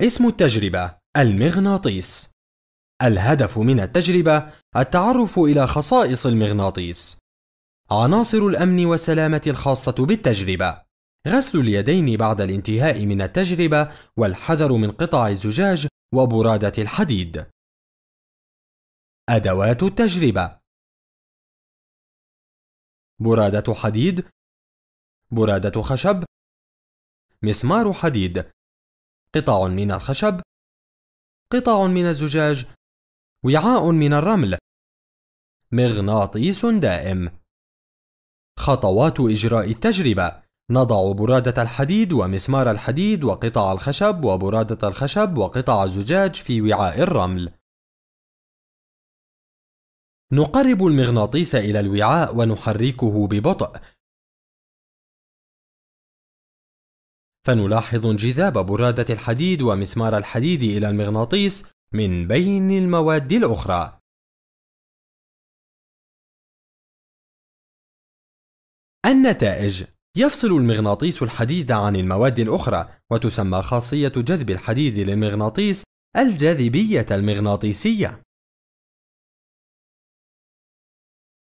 اسم التجربة المغناطيس الهدف من التجربة التعرف إلى خصائص المغناطيس عناصر الأمن والسلامة الخاصة بالتجربة غسل اليدين بعد الانتهاء من التجربة والحذر من قطع الزجاج وبرادة الحديد أدوات التجربة برادة حديد برادة خشب مسمار حديد قطع من الخشب قطع من الزجاج وعاء من الرمل مغناطيس دائم خطوات إجراء التجربة نضع برادة الحديد ومسمار الحديد وقطع الخشب وبرادة الخشب وقطع الزجاج في وعاء الرمل نقرب المغناطيس إلى الوعاء ونحركه ببطء فنلاحظ انجذاب برادة الحديد ومسمار الحديد إلى المغناطيس من بين المواد الأخرى. النتائج يفصل المغناطيس الحديد عن المواد الأخرى وتسمى خاصية جذب الحديد للمغناطيس الجاذبية المغناطيسية